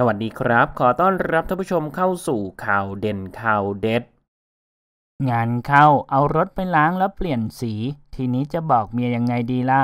สวัสดีครับ ขอต้อนรับท่านผู้ชมเข้าสู่ข่าวเด่นข่าวเด็ด งานเข้าเอารถไปล้างแล้วเปลี่ยนสี ทีนี้จะบอกเมียยังไงดีล่ะ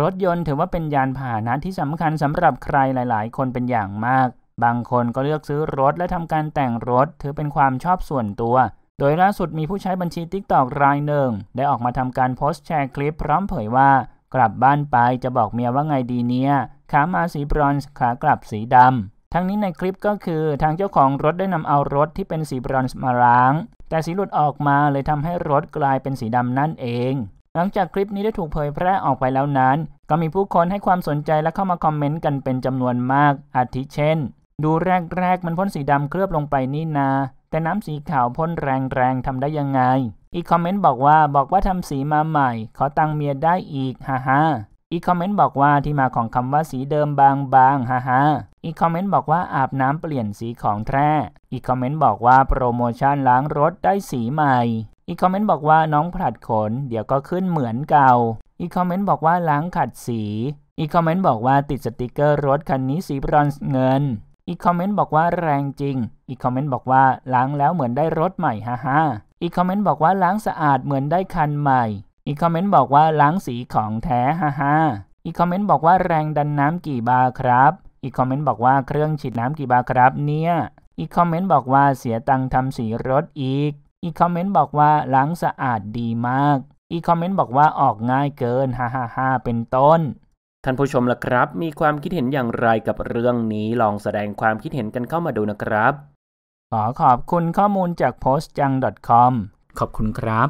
รถยนต์ถือว่าเป็นยานพาหนะที่สำคัญสำหรับใครหลาย ๆ คนเป็นอย่างมาก บางคนก็เลือกซื้อรถและทำการแต่งรถถือเป็นความชอบส่วนตัว โดยล่าสุดมีผู้ใช้บัญชีทิกตอกรายหนึ่งได้ออกมาทำการโพสต์แชร์คลิปพร้อมเผยว่ากลับบ้านไปจะบอกเมียว่าไงดีเนี่ยขามาสีบรอนซ์ขากลับสีดำทั้งนี้ในคลิปก็คือ ทางเจ้าของรถได้นำเอารถที่เป็นสีบรอนซ์มาล้าง แต่สีหลุดออกมาเลยทำให้รถกลายเป็นสีดำนั่นเอง หลังจากคลิปนี้ได้ถูกเผยแพร่ออกไปแล้วนั้น ก็มีผู้คนให้ความสนใจและเข้ามาคอมเมนต์กันเป็นจำนวนมาก อาทิเช่น ดูแรกๆมันพ่นสีดำเคลือบลงไปนี่นา แต่น้ำสีขาวพ่นแรงๆทำได้ยังไงอีกคอมเมนต์บอกว่าบอกว่าทำสีมาใหม่ขอตังเมียได้อีกฮ่าฮ่าอีกคอมเมนต์บอกว่าที่มาของคำว่าสีเดิมบางบางฮ่าฮ่าอีกคอมเมนต์บอกว่าอาบน้ำเปลี่ยนสีของแท้อีกคอมเมนต์บอกว่าโปรโมชั่นล้างรถได้สีใหม่อีกคอมเมนต์บอกว่าน้องผลัดขนเดี๋ยวก็ขึ้นเหมือนเก่าอีกคอมเมนต์บอกว่าล้างขัดสีอีกคอมเมนต์บอกว่าติดสติกเกอร์รถคันนี้สีบรอนซ์เงินอีกคอมเมนต์บอกว่าแรงจริงอีกคอมเมนต์บอกว่าล้างแล้วเหมือนได้รถใหม่ฮ่าฮ่าอีกคอมเมนต์บอกว่าล้างสะอาดเหมือนได้คันใหม่อีกคอมเมนต์บอกว่าล้างสีของแท้ฮ่าฮ่าอีกคอมเมนต์บอกว่าแรงดันน้ำกี่บาครับอีกคอมเมนต์บอกว่าเครื่องฉีดน้ำกี่บาครับ เนี่ยอีกคอมเมนต์บอกว่าเสียตังทำสีรถอีกอีกคอมเมนต์บอกว่าล้างสะอาดดีมากอีกคอมเมนต์บอกว่าออกง่ายเกินฮ่าฮ่าฮ่าเป็นต้นท่านผู้ชมล่ะครับ มีความคิดเห็นอย่างไรกับเรื่องนี้ลองแสดงความคิดเห็นกันเข้ามาดูนะครับขอขอบคุณข้อมูลจาก postjang.com ขอบคุณครับ